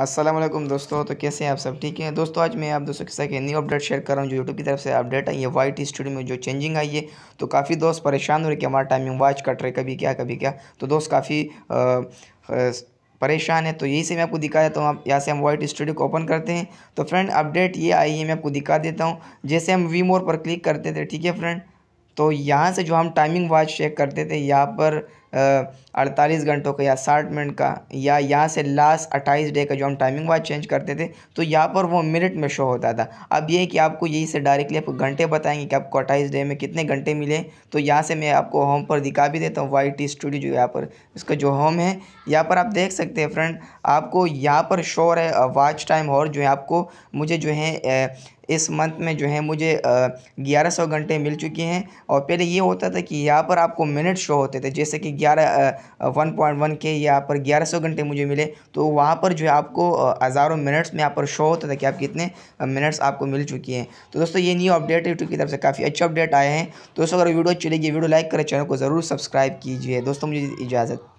असलम दोस्तों तो कैसे हैं आप सब ठीक हैं दोस्तों आज मैं आप दोस्तों के साथ एक न्यू अपडेट शेयर कर रहा हूँ जो यूट्यूब की तरफ से अपडेट आई है वाई टी स्टूडियो में जो चेंजिंग आई है तो काफ़ी दोस्त परेशान हो रहे कि हमारा टाइमिंग वॉच कट रहे कभी क्या कभी क्या तो दोस्त काफ़ी परेशान है तो यही से मैं आपको दिखा देता हूँ आप यहाँ से हम वाइट स्टूडियो को ओपन करते हैं तो फ्रेंड अपडेट ये आई है मैं आपको दिखा देता हूँ जैसे हम वी मोर पर क्लिक करते थे ठीक है फ्रेंड तो यहाँ से जो हम टाइमिंग वॉच चेक करते थे यहाँ पर अड़तालीस घंटों का या साठ मिनट का या यहाँ से लास्ट अट्ठाईस डे का जो हम टाइमिंग वाइज चेंज करते थे तो यहाँ पर वो मिनट में शो होता था अब ये कि आपको यही से डायरेक्टली आपको घंटे बताएंगे कि आपको अट्ठाईस डे में कितने घंटे मिले तो यहाँ से मैं आपको होम पर दिखा भी देता हूँ वाई टी स्टूडियो जो यहाँ पर इसका जो होम है यहाँ पर आप देख सकते हैं फ्रेंड आपको यहाँ पर शोर है वाच टाइम और जो है आपको मुझे जो है इस मंथ में जो है मुझे ग्यारह सौ घंटे मिल चुके हैं और पहले ये होता था कि यहाँ पर आपको मिनट शो होते थे जैसे कि ग्यारह वन पॉइंट वन के यहाँ पर ग्यारह सौ घंटे मुझे मिले तो वहाँ पर जो है आपको हज़ारों मिनट्स में यहाँ पर शो होता था कि आप कितने मिनट्स आपको मिल चुकी हैं तो दोस्तों ये न्यू अपडेट यूट्यूब की तरफ से काफ़ी अच्छे अपडेट आए हैं दोस्तों अगर वीडियो अच्छी वीडियो लाइक करें चैनल को ज़रूर सब्सक्राइब कीजिए दोस्तों मुझे इजाज़त